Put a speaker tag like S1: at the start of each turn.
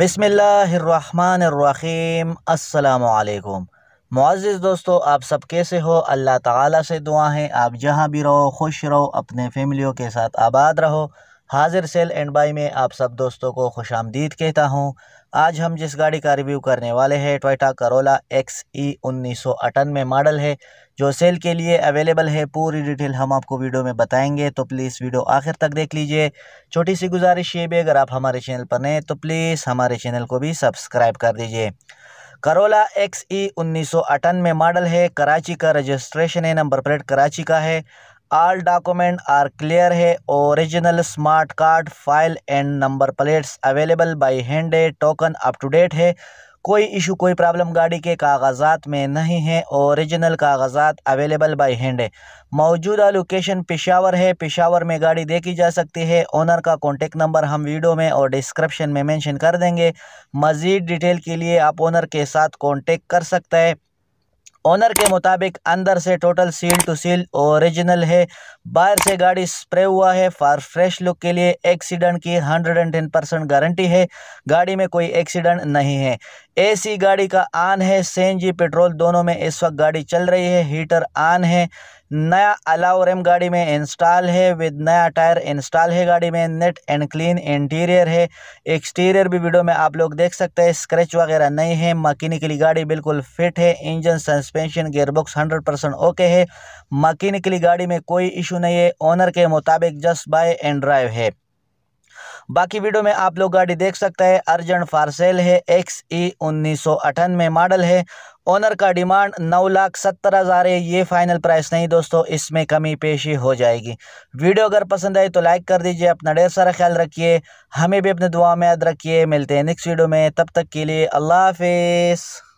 S1: बसमीम अल्लाम मुआज़ दोस्तों आप सब कैसे हो अल्लाह ताला से दुआ है आप जहाँ भी रहो खुश रहो अपने फैमिलियों के साथ आबाद रहो हाजिर सेल एंड बाई में आप सब दोस्तों को खुश आमदीद कहता हूँ आज हम जिस गाड़ी का रिव्यू करने वाले हैं टोयटा करोला एक्स ई उन्नीस सौ अठानवे में मॉडल है जो सेल के लिए अवेलेबल है पूरी डिटेल हम आपको वीडियो में बताएंगे तो प्लीज़ वीडियो आखिर तक देख लीजिए छोटी सी गुजारिश ये भी अगर आप हमारे चैनल पर नए तो प्लीज़ हमारे चैनल को भी सब्सक्राइब कर दीजिए करोला एक्स ई उन्नीस सौ अठानवे में मॉडल है कराची का रजिस्ट्रेशन है नंबर प्लेट कराची का है आल डॉक्यूमेंट आर क्लियर है original smart card file and number plates available by hand है टोकन अप टू डेट है कोई इशू कोई प्रॉब्लम गाड़ी के कागजात में नहीं है ओरिजिनल कागजात अवेलेबल बाय हैंड है मौजूदा लोकेशन पेशावर है पेशावर में गाड़ी देखी जा सकती है ओनर का कॉन्टेक्ट नंबर हम वीडियो में और डिस्क्रिप्शन में मेंशन कर देंगे मज़ीद डिटेल के लिए आप ओनर के साथ कॉन्टेक्ट कर सकते हैं ओनर के मुताबिक अंदर से total seal to seal original है बाहर से गाड़ी स्प्रे हुआ है फॉर फ्रेश लुक के लिए एक्सीडेंट की 110 परसेंट गारंटी है गाड़ी में कोई एक्सीडेंट नहीं है एसी गाड़ी का आन है सीएनजी पेट्रोल दोनों में इस वक्त गाड़ी चल रही है हीटर आन है नया रेम गाड़ी में इंस्टॉल है विद नया टायर इंस्टॉल है गाड़ी में नेट एंड क्लीन इंटीरियर है एक्सटीरियर भी वीडियो में आप लोग देख सकते हैं स्क्रैच वगैरह नहीं है मकीनिकली गाड़ी बिल्कुल फिट है engine suspension gearbox 100 percent okay है मकीनिकली गाड़ी में कोई इशू नहीं है ओनर के मुताबिक जस्ट बाय एंड ड्राइव है बाकी वीडियो में आप लोग गाड़ी देख सकते हैं अर्जन फारसेल है एक्स ई e उन्नीस सौ मॉडल है ओनर का डिमांड नौ लाख सत्तर हज़ार है ये फाइनल प्राइस नहीं दोस्तों इसमें कमी पेशी हो जाएगी वीडियो अगर पसंद आए तो लाइक कर दीजिए अपना ढेर सारा ख्याल रखिए हमें भी अपने दुआ में याद रखिए मिलते हैं नेक्स्ट वीडियो में तब तक के लिए अल्लाह हाफिज़